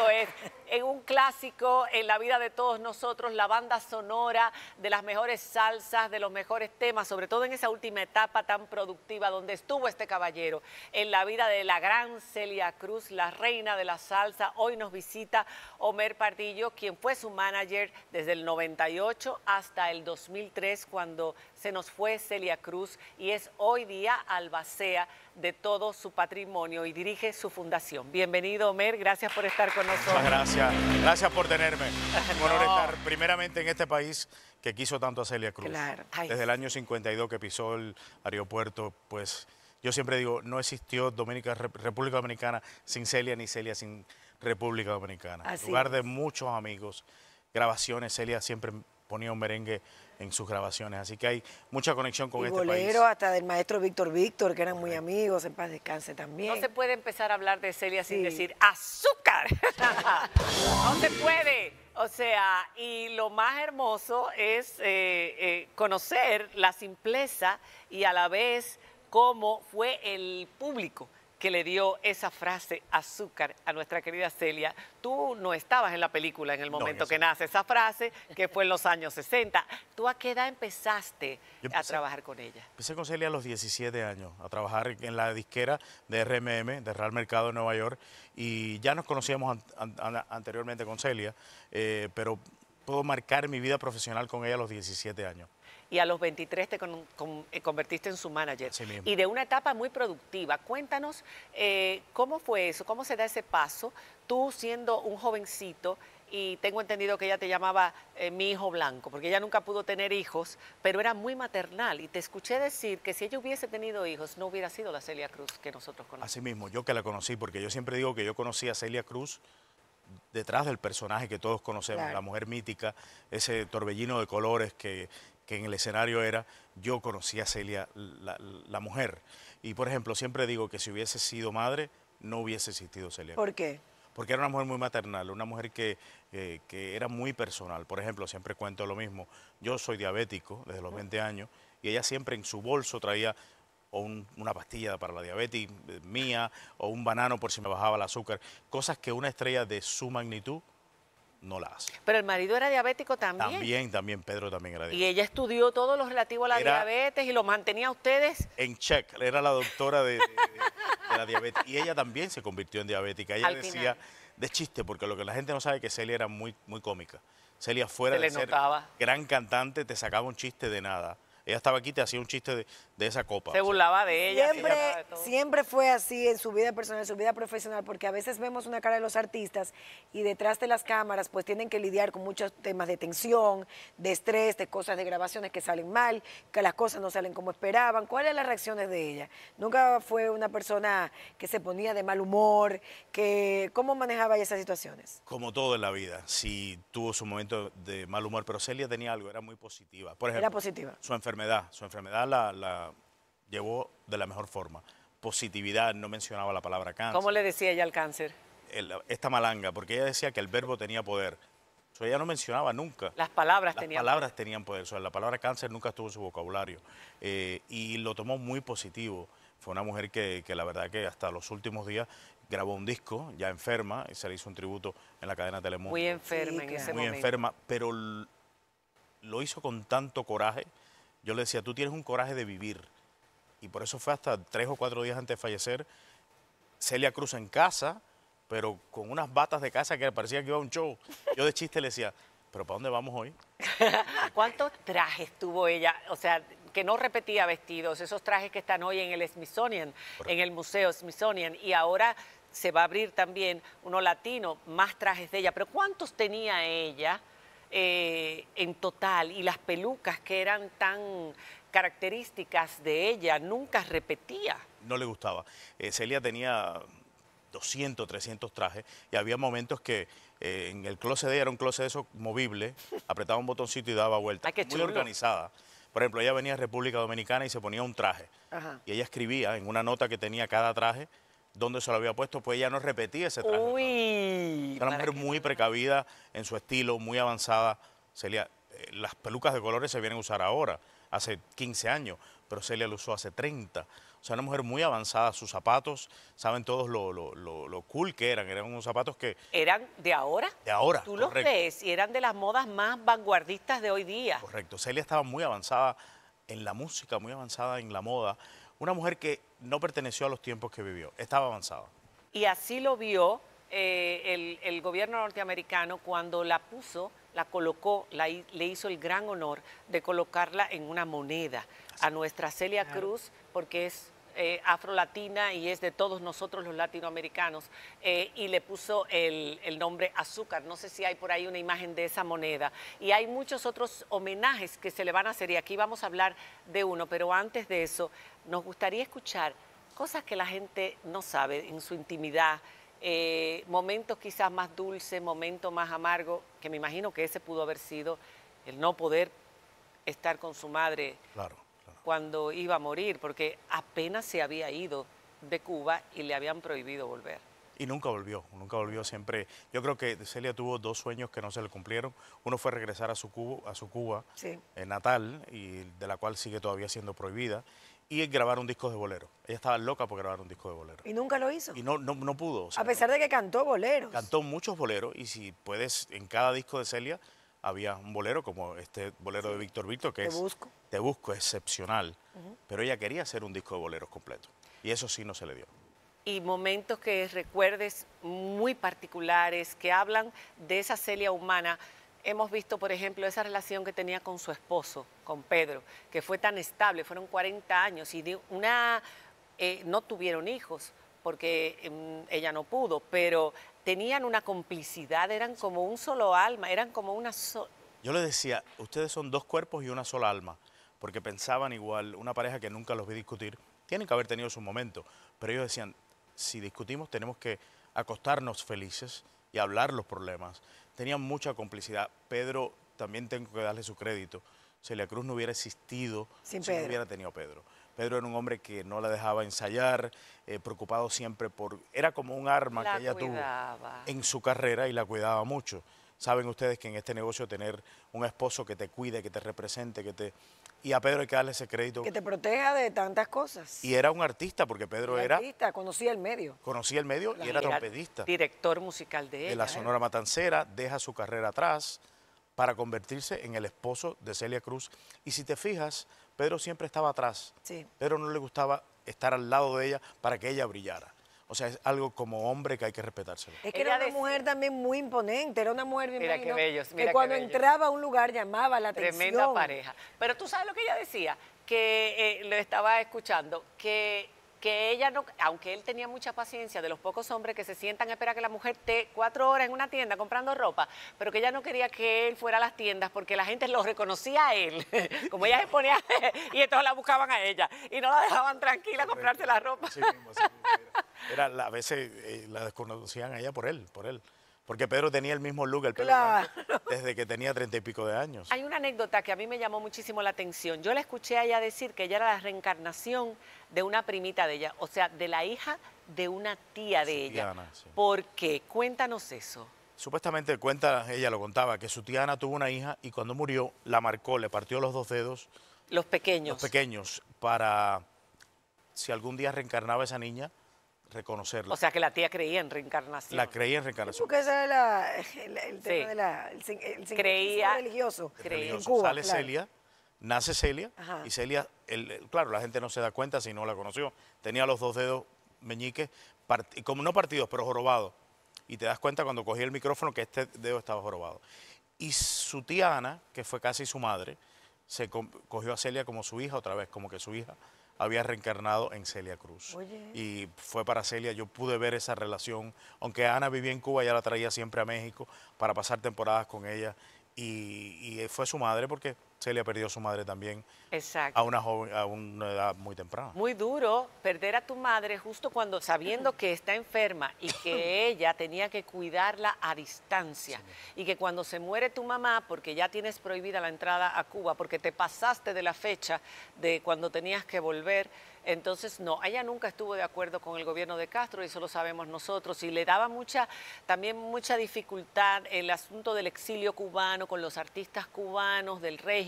¡Gracias! es en un clásico en la vida de todos nosotros, la banda sonora de las mejores salsas, de los mejores temas, sobre todo en esa última etapa tan productiva donde estuvo este caballero, en la vida de la gran Celia Cruz, la reina de la salsa. Hoy nos visita Omer Pardillo, quien fue su manager desde el 98 hasta el 2003, cuando se nos fue Celia Cruz y es hoy día albacea de todo su patrimonio y dirige su fundación. Bienvenido, Omer, gracias por estar con nosotros. gracias gracias. por tenerme. Un honor estar primeramente en este país que quiso tanto a Celia Cruz. Desde el año 52 que pisó el aeropuerto, pues yo siempre digo, no existió Dominica, República Dominicana sin Celia ni Celia sin República Dominicana. en lugar de muchos amigos, grabaciones, Celia siempre ponía un merengue en sus grabaciones. Así que hay mucha conexión con y este bolero, hasta del maestro Víctor Víctor, que eran muy amigos, en paz descanse también. No se puede empezar a hablar de Celia sin decir azúcar. no se puede. O sea, y lo más hermoso es eh, eh, conocer la simpleza y a la vez cómo fue el público que le dio esa frase azúcar a nuestra querida Celia. Tú no estabas en la película en el momento que nace esa frase, que fue en los años 60. ¿Tú a qué edad empezaste a trabajar con ella? Empecé con Celia a los 17 años, a trabajar en la disquera de RMM, de Real Mercado de Nueva York, y ya nos conocíamos anteriormente con Celia, eh, pero puedo marcar mi vida profesional con ella a los 17 años y a los 23 te eh, convertiste en su manager. y de una etapa muy productiva. Cuéntanos eh, cómo fue eso, cómo se da ese paso, tú siendo un jovencito y tengo entendido que ella te llamaba eh, mi hijo blanco, porque ella nunca pudo tener hijos, pero era muy maternal. Y te escuché decir que si ella hubiese tenido hijos, no hubiera sido la Celia Cruz que nosotros conocemos. Así mismo, yo que la conocí, porque yo siempre digo que yo conocí a Celia Cruz detrás del personaje que todos conocemos, la mujer mítica, ese torbellino de colores que que en el escenario era yo conocía a Celia, la, mujer. Y por ejemplo, siempre digo que si hubiese sido madre, no hubiese existido Celia. ¿Por qué? porque era una mujer muy maternal, una mujer que, eh, que, era muy personal. Por ejemplo, siempre cuento lo mismo, yo soy diabético desde los 20 años y ella siempre en su bolso traía una pastilla para la diabetes eh, mía o un banano por si me bajaba el azúcar, cosas que una estrella de su magnitud no la hace. Pero el marido era diabético también. También, también, Pedro también era diabético. Y ella estudió todo lo relativo a la diabetes y lo mantenía a ustedes. En check, era la doctora de, la diabetes. Y ella también se convirtió en diabética. Ella decía, de chiste, porque lo que la gente no sabe es que Celia era muy, muy cómica. Celia fuera de ser gran cantante, te sacaba un chiste de nada ella estaba aquí, te hacía un chiste de, esa copa. Se burlaba de ella. Siempre, fue así en su vida personal, en su vida profesional, porque a veces vemos una cara de los artistas y detrás de las cámaras pues tienen que lidiar con muchos temas de tensión, de estrés, de cosas de grabaciones que salen mal, que las cosas no salen como esperaban. ¿Cuáles las reacciones de ella? Nunca fue una persona que se ponía de mal humor, que ¿cómo manejaba esas situaciones? Como todo en la vida, sí, tuvo su momento de mal humor, pero Celia tenía algo, era muy positiva. Por ejemplo, era positiva. Su enfermedad su enfermedad la, llevó de la mejor forma. Positividad, no mencionaba la palabra cáncer. ¿Cómo le decía ella al cáncer? esta malanga, porque ella decía que el verbo tenía poder. Eso ella no mencionaba nunca. Las palabras tenían palabras poder. tenían poder. la palabra cáncer nunca estuvo en su vocabulario. Eh, y lo tomó muy positivo. Fue una mujer que, la verdad que hasta los últimos días grabó un disco, ya enferma, y se le hizo un tributo en la cadena Telemundo. Muy enferma en ese momento. Muy enferma, pero lo hizo con tanto coraje yo le decía, tú tienes un coraje de vivir. Y por eso fue hasta tres o cuatro días antes de fallecer, Celia Cruz en casa, pero con unas batas de casa que parecía que iba a un show. Yo de chiste le decía, pero ¿para dónde vamos hoy? ¿Cuántos trajes tuvo ella? O sea, que no repetía vestidos, esos trajes que están hoy en el Smithsonian, en el Museo Smithsonian, y ahora se va a abrir también uno latino, más trajes de ella. Pero ¿cuántos tenía ella? Eh, en total y las pelucas que eran tan características de ella, nunca repetía. No le gustaba. Eh, Celia tenía 200, 300 trajes y había momentos que eh, en el closet de ella era un closet de eso movible, apretaba un botoncito y daba vuelta. Ah, qué Muy organizada. Por ejemplo, ella venía de República Dominicana y se ponía un traje. Y ella escribía en una nota que tenía cada traje dónde se lo había puesto, pues ella no repetía ese traje. una mujer muy precavida en su estilo, muy avanzada. Celia, eh, las pelucas de colores se vienen a usar ahora, hace 15 años, pero Celia lo usó hace 30. O sea, una mujer muy avanzada, sus zapatos, saben todos lo, cool que eran, eran unos zapatos que... ¿Eran de ahora? De ahora, Tú los ves y eran de las modas más vanguardistas de hoy día. Correcto, Celia estaba muy avanzada en la música, muy avanzada en la moda, una mujer que no perteneció a los tiempos que vivió, estaba avanzada. Y así lo vio eh, el, gobierno norteamericano cuando la puso, la colocó, la, le hizo el gran honor de colocarla en una moneda a nuestra Celia Cruz, porque es afro eh, afrolatina y es de todos nosotros los latinoamericanos, eh, y le puso el, nombre azúcar. No sé si hay por ahí una imagen de esa moneda. Y hay muchos otros homenajes que se le van a hacer, y aquí vamos a hablar de uno, pero antes de eso, nos gustaría escuchar cosas que la gente no sabe en su intimidad. Eh, momentos quizás más dulces, momentos más amargos, que me imagino que ese pudo haber sido el no poder estar con su madre claro cuando iba a morir, porque apenas se había ido de Cuba y le habían prohibido volver. Y nunca volvió, nunca volvió siempre. Yo creo que Celia tuvo dos sueños que no se le cumplieron. Uno fue regresar a su Cuba, a su Cuba sí. Eh, natal, y de la cual sigue todavía siendo prohibida, y grabar un disco de bolero. Ella estaba loca por grabar un disco de bolero. Y nunca lo hizo. Y no, no, no pudo. a pesar de que cantó boleros. Cantó muchos boleros, y si puedes, en cada disco de Celia había un bolero como este bolero de Víctor Víctor, que te es busco. Te Busco, excepcional. Pero ella quería hacer un disco de boleros completo. Y eso sí no se le dio. Y momentos que recuerdes muy particulares, que hablan de esa Celia humana. Hemos visto, por ejemplo, esa relación que tenía con su esposo, con Pedro, que fue tan estable, fueron 40 años y una, eh, no tuvieron hijos, porque em, ella no pudo, pero tenían una complicidad, eran como un solo alma, eran como una sola... Yo le decía, ustedes son dos cuerpos y una sola alma, porque pensaban igual, una pareja que nunca los vi discutir, tienen que haber tenido su momento, pero ellos decían, si discutimos tenemos que acostarnos felices y hablar los problemas. Tenían mucha complicidad. Pedro, también tengo que darle su crédito. Celia Cruz no hubiera existido Sin si no hubiera tenido Pedro. Pedro era un hombre que no la dejaba ensayar, eh, preocupado siempre por... Era como un arma que ella tuvo en su carrera y la cuidaba mucho. Saben ustedes que en este negocio tener un esposo que te cuide, que te represente, que te... Y a Pedro hay que darle ese crédito. Que te proteja de tantas cosas. Y era un artista, porque Pedro era... artista, conocía el medio. Conocía el medio y era trompetista. Director musical de ella. De la Sonora Matancera, deja su carrera atrás, para convertirse en el esposo de Celia Cruz. Y si te fijas, Pedro siempre estaba atrás. Sí. Pedro no le gustaba estar al lado de ella para que ella brillara. O sea, es algo como hombre que hay que respetárselo. Es que era una mujer también muy imponente, era una mujer bien mira qué mira que cuando entraba a un lugar llamaba la atención. Tremenda pareja. Pero tú sabes lo que ella decía, que eh, lo estaba escuchando, que que ella no, aunque él tenía mucha paciencia, de los pocos hombres que se sientan a esperar que la mujer esté cuatro horas en una tienda comprando ropa, pero que ella no quería que él fuera a las tiendas porque la gente lo reconocía a él, como ella se ponía, y entonces la buscaban a ella, y no la dejaban tranquila comprarte la ropa. Sí, era. a veces eh, la desconocían a ella por él, por él. Porque Pedro tenía el mismo look, el pelo desde que tenía treinta y pico de años. Hay una anécdota que a mí me llamó muchísimo la atención. Yo la escuché a ella decir que ella era la reencarnación de una primita de ella, o sea, de la hija de una tía de ella. ¿Por qué? Cuéntanos eso. Supuestamente cuenta, ella lo contaba, que su tía Ana tuvo una hija y cuando murió la marcó, le partió los dos dedos. Los pequeños. Los pequeños, para si algún día reencarnaba esa niña, reconocerlo. O sea, que la tía creía en reencarnación. La creía en reencarnación. Tú ese es la, el, tema de la, creía, religioso. En Cuba, Sale Celia, nace Celia, y Celia, claro, la gente no se da cuenta si no la conoció. Tenía los dos dedos meñiques, como no partidos, pero jorobados. Y te das cuenta cuando cogí el micrófono que este dedo estaba jorobado. Y su tía Ana, que fue casi su madre, se cogió a Celia como su hija otra vez, como que su hija había reencarnado en Celia Cruz. Y fue para Celia, yo pude ver esa relación, aunque Ana vivía en Cuba, ella la traía siempre a México para pasar temporadas con ella. Y, y fue su madre porque Celia perdió a su madre también. A una, a una edad muy temprana. Muy duro perder a tu madre justo cuando, sabiendo que está enferma y que ella tenía que cuidarla a distancia. Y que cuando se muere tu mamá, porque ya tienes prohibida la entrada a Cuba, porque te pasaste de la fecha de cuando tenías que volver, entonces, no, ella nunca estuvo de acuerdo con el gobierno de Castro, y eso lo sabemos nosotros, y le daba mucha, también mucha dificultad el asunto del exilio cubano con los artistas cubanos, del régimen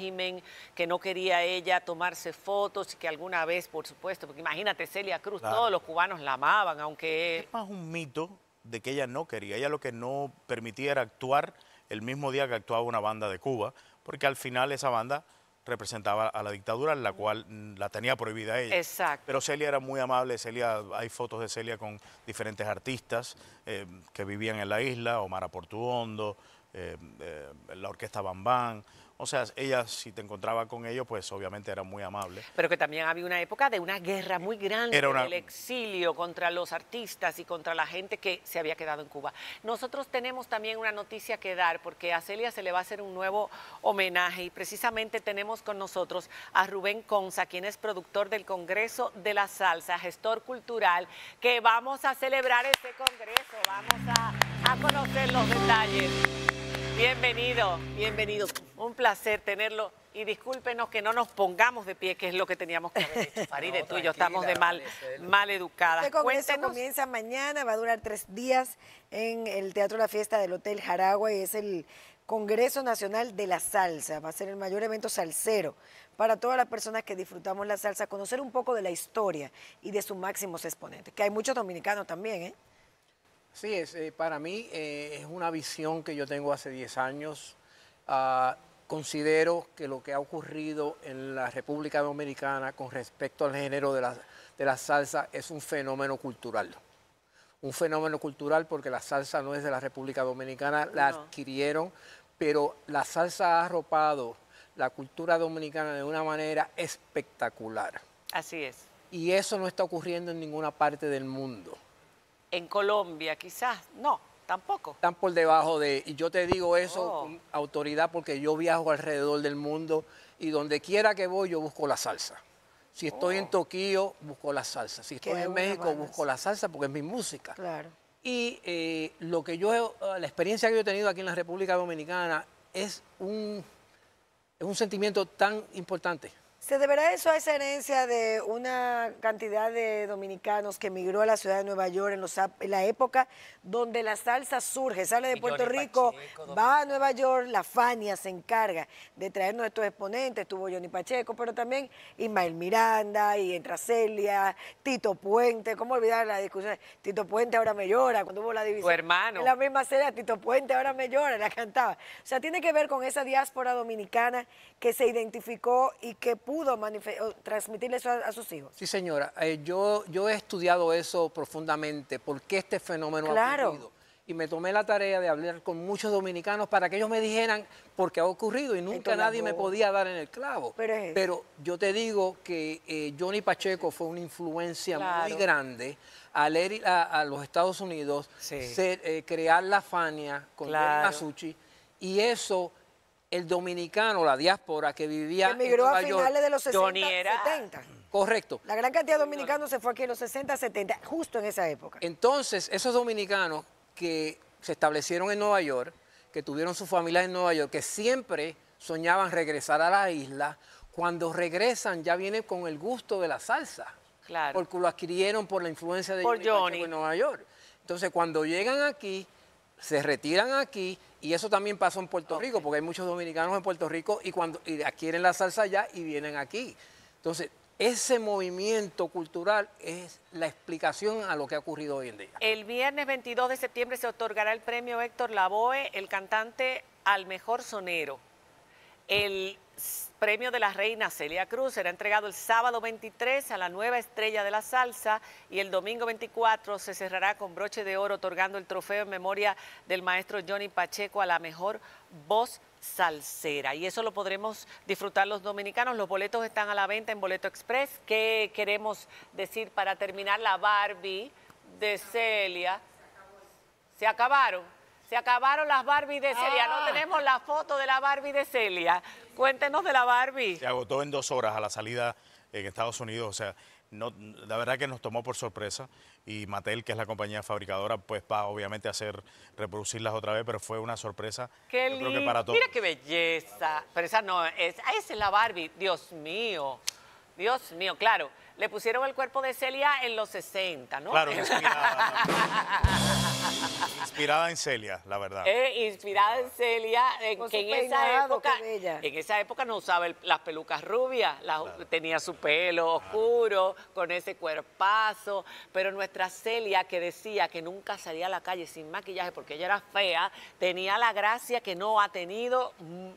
que no quería ella tomarse fotos y que alguna vez, por supuesto, porque imagínate Celia Cruz, todos los cubanos la amaban, aunque... Es más un mito de que ella no quería, ella lo que no permitía era actuar el mismo día que actuaba una banda de Cuba, porque al final esa banda representaba a la dictadura, la cual la tenía prohibida ella. Exacto. Pero Celia era muy amable, Celia, hay fotos de Celia con diferentes artistas eh, que vivían en la isla, Omar Portuondo, eh, eh, la orquesta Bambán, o sea, ella, si te encontraba con ellos, pues obviamente era muy amable. Pero que también había una época de una guerra muy grande era del exilio contra los artistas y contra la gente que se había quedado en Cuba. Nosotros tenemos también una noticia que dar, porque a Celia se le va a hacer un nuevo homenaje y precisamente tenemos con nosotros a Rubén Conza, quien es productor del Congreso de la Salsa, gestor cultural, que vamos a celebrar este congreso, vamos a conocer los detalles. Bienvenido, bienvenido. Un placer tenerlo. Y discúlpenos que no nos pongamos de pie, que es lo que teníamos que haber hecho. Faride, tú y yo estamos de mal, mal educadas. Este congreso comienza mañana, va a durar tres días en el Teatro La Fiesta del Hotel Jaragua y es el Congreso Nacional de la Salsa. Va a ser el mayor evento salsero para todas las personas que disfrutamos la salsa, conocer un poco de la historia y de sus máximos exponentes, que hay muchos dominicanos también, ¿eh? Sí, eh, para mí eh, es una visión que yo tengo hace 10 años. Ah, considero que lo que ha ocurrido en la República Dominicana con respecto al género de la, salsa es un fenómeno cultural. Un fenómeno cultural porque la salsa no es de la República Dominicana, la adquirieron, pero la salsa ha arropado la cultura dominicana de una manera espectacular. Así es. Y eso no está ocurriendo en ninguna parte del mundo en Colombia, quizás. No, tampoco. Están por debajo de, y yo te digo eso oh. con autoridad porque yo viajo alrededor del mundo y donde quiera que voy yo busco la salsa. Si estoy en oh. Tokio, busco la salsa. Si estoy en México, busco la salsa porque es mi música. Claro. Y eh, lo que yo, eh, la experiencia que yo he tenido aquí en la República Dominicana es un, es un sentimiento tan importante ¿Se deberá eso a esa herencia de una cantidad de dominicanos que emigró a la ciudad de Nueva York en, la época donde la salsa surge? Sale de Puerto Rico, va a Nueva York, la Fania se encarga de traernos estos exponentes, tuvo Johnny Pacheco, pero también Ismael Miranda, y entra Celia, Tito Puente, ¿cómo olvidar la discusión? Tito Puente ahora me llora, cuando hubo la división. Tu hermano. En la misma serie, Tito Puente ahora me llora, la cantaba. O sea, tiene que ver con esa diáspora dominicana que se identificó y que pudo transmitirle eso a, sus hijos. Sí, señora, eh, yo, yo he estudiado eso profundamente, por qué este fenómeno ha ocurrido. Y me tomé la tarea de hablar con muchos dominicanos para que ellos me dijeran por qué ha ocurrido y nunca nadie me podía dar en el clavo. Pero, yo te digo que eh, Johnny Pacheco fue una influencia muy grande al leer a, los Estados Unidos, eh, crear la Fania con claro. Masucci y eso el dominicano, la diáspora que vivía que emigró en a finales de los 60, 70. Correcto. La gran cantidad de dominicanos se fue aquí en los 60, 70, justo en esa época. Entonces, esos dominicanos que se establecieron en Nueva York, que tuvieron sus familias en Nueva York, que siempre soñaban regresar a la isla, cuando regresan ya vienen con el gusto de la salsa. Claro. Porque lo adquirieron por la influencia de por en Nueva York. Entonces, cuando llegan aquí, se retiran aquí, y eso también pasó en Puerto Rico, porque hay muchos dominicanos en Puerto Rico y cuando y adquieren la salsa allá y vienen aquí. Entonces, ese movimiento cultural es la explicación a lo que ha ocurrido hoy en día. El viernes 22 de septiembre se otorgará el premio Héctor Lavoe, el cantante al mejor sonero. El Premio de la Reina Celia Cruz será entregado el sábado 23 a la nueva estrella de la salsa y el domingo 24 se cerrará con broche de oro otorgando el trofeo en memoria del maestro Johnny Pacheco a la mejor voz salsera. Y eso lo podremos disfrutar los dominicanos. Los boletos están a la venta en Boleto Express. ¿Qué queremos decir para terminar la Barbie de Celia? ¿Se acabaron? Se acabaron las Barbie de Celia. No ah. tenemos la foto de la Barbie de Celia. Cuéntenos de la Barbie. Se agotó en dos horas a la salida en Estados Unidos. O sea, la verdad que nos tomó por sorpresa y Mattel, que es la compañía fabricadora, pues va obviamente a hacer reproducirlas otra vez, pero fue una sorpresa. Qué lindo. Mira qué belleza. Pero esa no es, ah, esa es la Barbie. Dios mío. Dios mío, claro. Le pusieron el cuerpo de Celia en los 60, ¿no? Claro, no Inspirada en Celia, la verdad. Eh, inspirada en Celia, que en esa época, en esa época no usaba las pelucas rubias, tenía su pelo oscuro, con ese cuerpazo, pero nuestra Celia que decía que nunca salía a la calle sin maquillaje porque ella era fea, tenía la gracia que no ha tenido, mm,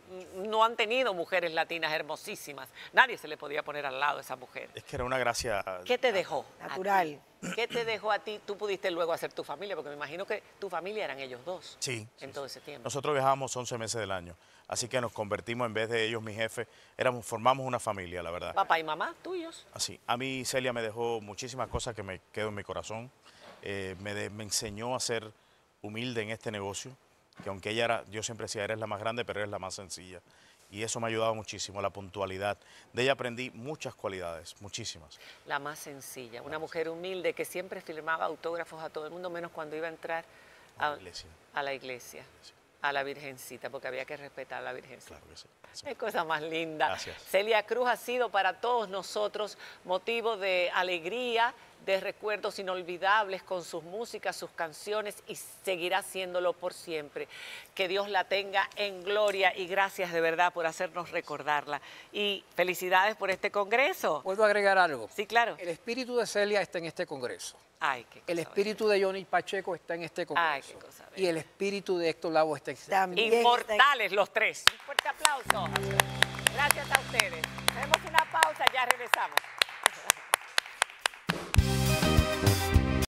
no han tenido mujeres latinas hermosísimas. Nadie se le podía poner al lado a esa mujer. Es que era una gracia. ¿Qué te dejó? Natural. ¿Qué te dejó a ti? Tú pudiste luego hacer tu familia, porque me imagino que tu familia eran ellos dos. Sí. En todo ese tiempo. Nosotros viajábamos 11 meses del año, así que nos convertimos, en vez de ellos, mi jefe, éramos, formamos una familia, la verdad. Papá y mamá, tuyos. Así. A mí Celia me dejó muchísimas cosas que me quedo en mi corazón. Eh, me, me enseñó a ser humilde en este negocio, que aunque ella era, yo siempre decía, eres la más grande, pero eres la más sencilla y eso me ha ayudado muchísimo, la puntualidad. De ella aprendí muchas cualidades, muchísimas. La más sencilla, una mujer humilde que siempre firmaba autógrafos a todo el mundo, menos cuando iba a entrar a, la iglesia. A la Virgencita, porque había que respetar a la Virgencita. Claro que sí. cosa más linda. Celia Cruz ha sido para todos nosotros motivo de alegría, de recuerdos inolvidables con sus músicas, sus canciones y seguirá haciéndolo por siempre. Que Dios la tenga en gloria y gracias de verdad por hacernos recordarla. Y felicidades por este congreso. ¿Puedo agregar algo? Sí, claro. El espíritu de Celia está en este congreso. Ay, qué el espíritu de Johnny Pacheco está en este congreso. Ay, qué cosa y el espíritu de Héctor Lavo está en este También Inmortales los tres. Un fuerte aplauso. Gracias a ustedes. Hacemos una pausa, ya regresamos.